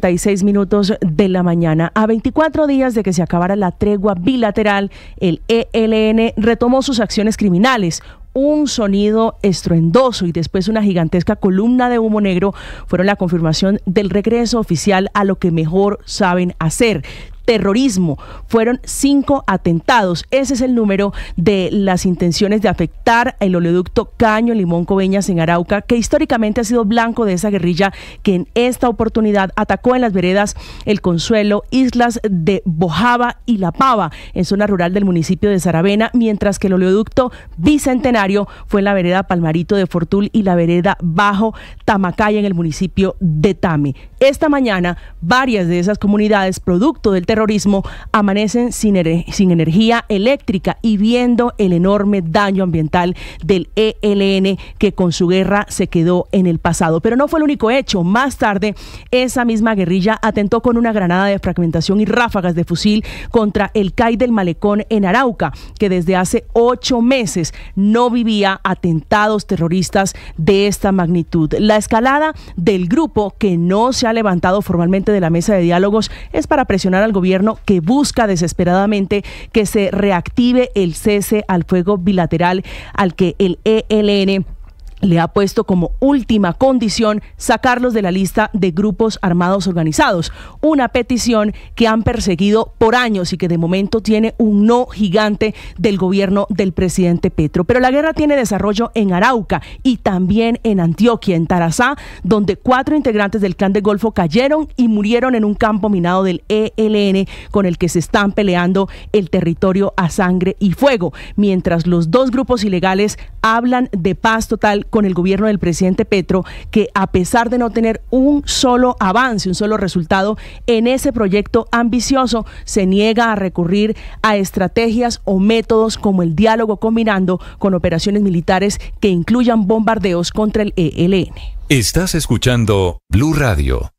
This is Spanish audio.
36 minutos de la mañana. A 24 días de que se acabara la tregua bilateral, el ELN retomó sus acciones criminales. Un sonido estruendoso y después una gigantesca columna de humo negro fueron la confirmación del regreso oficial a lo que mejor saben hacer, terrorismo. Fueron cinco atentados. Ese es el número de las intenciones de afectar el oleoducto Caño Limón Coveñas en Arauca, que históricamente ha sido blanco de esa guerrilla que en esta oportunidad atacó en las veredas El Consuelo, islas de Bojaba y La Pava, en zona rural del municipio de Saravena, mientras que el oleoducto Bicentenario fue en la vereda Palmarito de Fortul y la vereda Bajo Tamacaya en el municipio de Tame. Esta mañana, varias de esas comunidades, producto del terrorismo amanecen sin, sin energía eléctrica y viendo el enorme daño ambiental del ELN que con su guerra se quedó en el pasado. Pero no fue el único hecho. Más tarde, esa misma guerrilla atentó con una granada de fragmentación y ráfagas de fusil contra el CAI del Malecón en Arauca, que desde hace ocho meses no vivía atentados terroristas de esta magnitud. La escalada del grupo que no se ha levantado formalmente de la mesa de diálogos es para presionar al gobierno gobierno que busca desesperadamente que se reactive el cese al fuego bilateral al que el ELN le ha puesto como última condición sacarlos de la lista de grupos armados organizados, una petición que han perseguido por años y que de momento tiene un no gigante del gobierno del presidente Petro. Pero la guerra tiene desarrollo en Arauca y también en Antioquia, en Tarazá, donde cuatro integrantes del clan del Golfo cayeron y murieron en un campo minado del ELN con el que se están peleando el territorio a sangre y fuego, mientras los dos grupos ilegales hablan de paz total con el gobierno del presidente Petro, que a pesar de no tener un solo avance, un solo resultado en ese proyecto ambicioso, se niega a recurrir a estrategias o métodos como el diálogo combinando con operaciones militares que incluyan bombardeos contra el ELN. Estás escuchando Blue Radio.